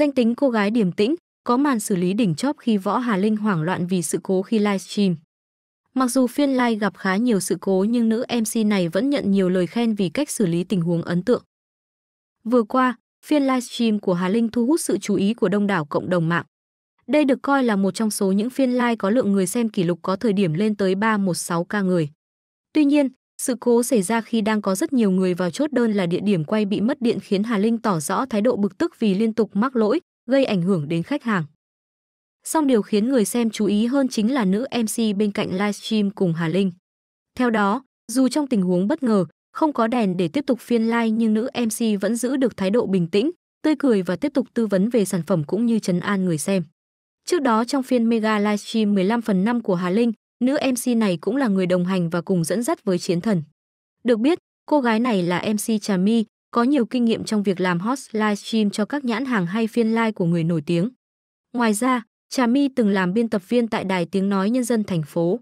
Danh tính cô gái điềm tĩnh, có màn xử lý đỉnh chóp khi Võ Hà Linh hoảng loạn vì sự cố khi livestream. Mặc dù phiên live gặp khá nhiều sự cố nhưng nữ MC này vẫn nhận nhiều lời khen vì cách xử lý tình huống ấn tượng. Vừa qua, phiên livestream của Hà Linh thu hút sự chú ý của đông đảo cộng đồng mạng. Đây được coi là một trong số những phiên live có lượng người xem kỷ lục có thời điểm lên tới 316k người. Tuy nhiên, sự cố xảy ra khi đang có rất nhiều người vào chốt đơn là địa điểm quay bị mất điện khiến Hà Linh tỏ rõ thái độ bực tức vì liên tục mắc lỗi, gây ảnh hưởng đến khách hàng. Song điều khiến người xem chú ý hơn chính là nữ MC bên cạnh livestream cùng Hà Linh. Theo đó, dù trong tình huống bất ngờ, không có đèn để tiếp tục phiên live nhưng nữ MC vẫn giữ được thái độ bình tĩnh, tươi cười và tiếp tục tư vấn về sản phẩm cũng như trấn an người xem. Trước đó trong phiên mega livestream 15 phần 5 của Hà Linh, Nữ MC này cũng là người đồng hành và cùng dẫn dắt với chiến thần. Được biết, cô gái này là MC Trà My, có nhiều kinh nghiệm trong việc làm host livestream cho các nhãn hàng hay phiên live của người nổi tiếng. Ngoài ra, Trà My từng làm biên tập viên tại Đài Tiếng Nói Nhân dân thành phố.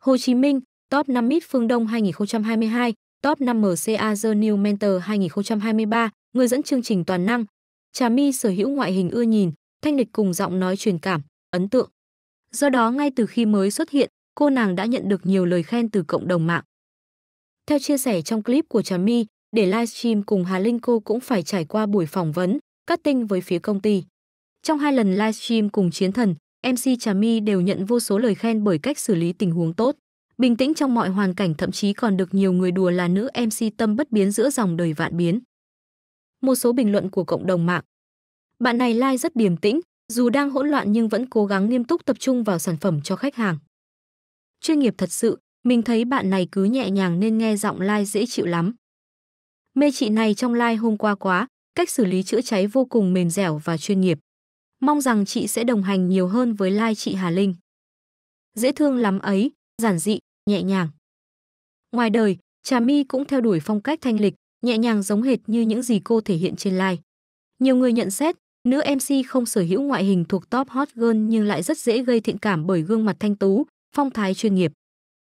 Hồ Chí Minh, Top 5 Mít Phương Đông 2022, Top 5 MCA The New Mentor 2023, người dẫn chương trình toàn năng. Trà My sở hữu ngoại hình ưa nhìn, thanh lịch cùng giọng nói truyền cảm, ấn tượng. Do đó ngay từ khi mới xuất hiện, cô nàng đã nhận được nhiều lời khen từ cộng đồng mạng. Theo chia sẻ trong clip của Trà My, để livestream cùng Hà Linh cô cũng phải trải qua buổi phỏng vấn, cắt tinh với phía công ty. Trong hai lần livestream cùng Chiến Thần, MC Trà My đều nhận vô số lời khen bởi cách xử lý tình huống tốt, bình tĩnh trong mọi hoàn cảnh thậm chí còn được nhiều người đùa là nữ MC tâm bất biến giữa dòng đời vạn biến. Một số bình luận của cộng đồng mạng. Bạn này like rất điềm tĩnh, dù đang hỗn loạn nhưng vẫn cố gắng nghiêm túc tập trung vào sản phẩm cho khách hàng chuyên nghiệp thật sự, mình thấy bạn này cứ nhẹ nhàng nên nghe giọng lai dễ chịu lắm. Mê chị này trong lai hôm qua quá, cách xử lý chữa cháy vô cùng mềm dẻo và chuyên nghiệp. Mong rằng chị sẽ đồng hành nhiều hơn với lai chị Hà Linh. Dễ thương lắm ấy, giản dị, nhẹ nhàng. Ngoài đời, Trà My cũng theo đuổi phong cách thanh lịch, nhẹ nhàng giống hệt như những gì cô thể hiện trên live. Nhiều người nhận xét, nữ MC không sở hữu ngoại hình thuộc top hot girl nhưng lại rất dễ gây thiện cảm bởi gương mặt thanh tú, phong thái chuyên nghiệp